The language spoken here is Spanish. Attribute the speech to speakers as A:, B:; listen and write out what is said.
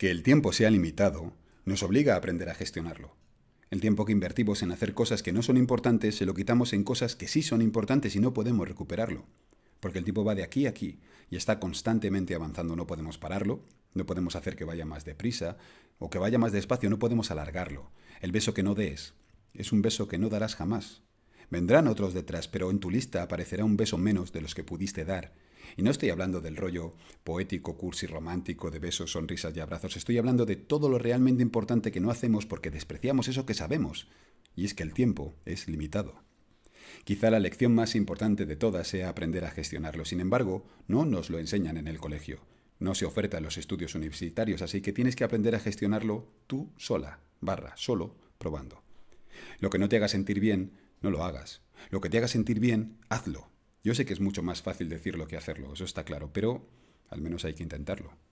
A: Que el tiempo sea limitado nos obliga a aprender a gestionarlo. El tiempo que invertimos en hacer cosas que no son importantes se lo quitamos en cosas que sí son importantes y no podemos recuperarlo. Porque el tiempo va de aquí a aquí y está constantemente avanzando, no podemos pararlo, no podemos hacer que vaya más deprisa o que vaya más despacio, no podemos alargarlo. El beso que no des es un beso que no darás jamás. Vendrán otros detrás, pero en tu lista aparecerá un beso menos de los que pudiste dar. Y no estoy hablando del rollo poético, cursi, romántico, de besos, sonrisas y abrazos. Estoy hablando de todo lo realmente importante que no hacemos porque despreciamos eso que sabemos. Y es que el tiempo es limitado. Quizá la lección más importante de todas sea aprender a gestionarlo. Sin embargo, no nos lo enseñan en el colegio. No se oferta en los estudios universitarios, así que tienes que aprender a gestionarlo tú sola, barra, solo, probando. Lo que no te haga sentir bien no lo hagas. Lo que te haga sentir bien, hazlo. Yo sé que es mucho más fácil decirlo que hacerlo, eso está claro, pero al menos hay que intentarlo.